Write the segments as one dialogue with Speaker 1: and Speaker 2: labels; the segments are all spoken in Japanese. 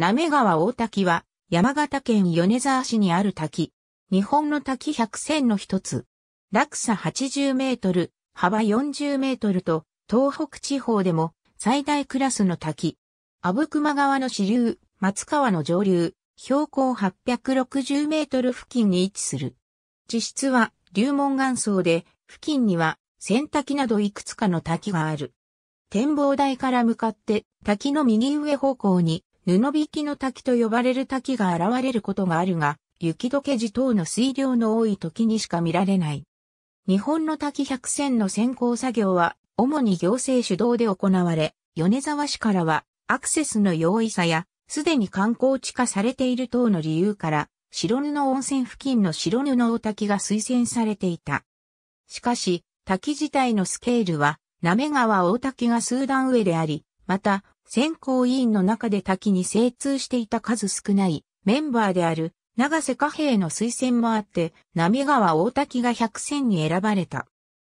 Speaker 1: なめ川大滝は、山形県米沢市にある滝。日本の滝
Speaker 2: 百選の一つ。落差80メートル、幅40メートルと、東北地方でも最大クラスの滝。阿武隈川の支流、松川の上流、標高860メートル付近に位置する。地質は流門岩層で、付近には仙滝などいくつかの滝がある。展望台から向かって滝の右上方向に布引きの滝と呼ばれる滝が現れることがあるが、雪解け時等の水量の多い時にしか見られない。日本の滝百選の先行作業は、主に行政主導で行われ、米沢市からは、アクセスの容易さや、すでに観光地化されている等の理由から、白布温泉付近の白布大滝が推薦されていた。しかし、滝自体のスケールは、なめ川大滝が数段上であり、また、選考委員の中で滝に精通していた数少ないメンバーである長瀬貨幣の推薦もあって、波川大滝が100選に選ばれた。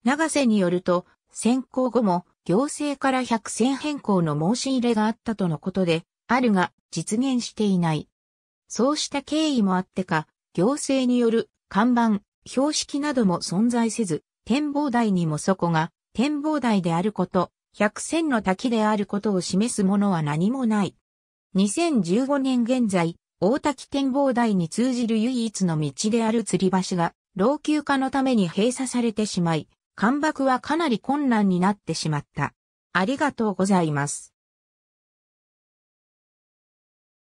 Speaker 2: 長瀬によると、選考後も行政から100選変更の申し入れがあったとのことで、あるが実現していない。そうした経緯もあってか、行政による看板、標識なども存在せず、展望台にもそこが展望台であること、百戦の滝であることを示すものは何もない。2015年現在、大滝展望台に通じる唯一の道である吊り橋が、老朽化のために閉鎖されてしまい、干爆はかなり困難になってしま
Speaker 1: った。ありがとうございます。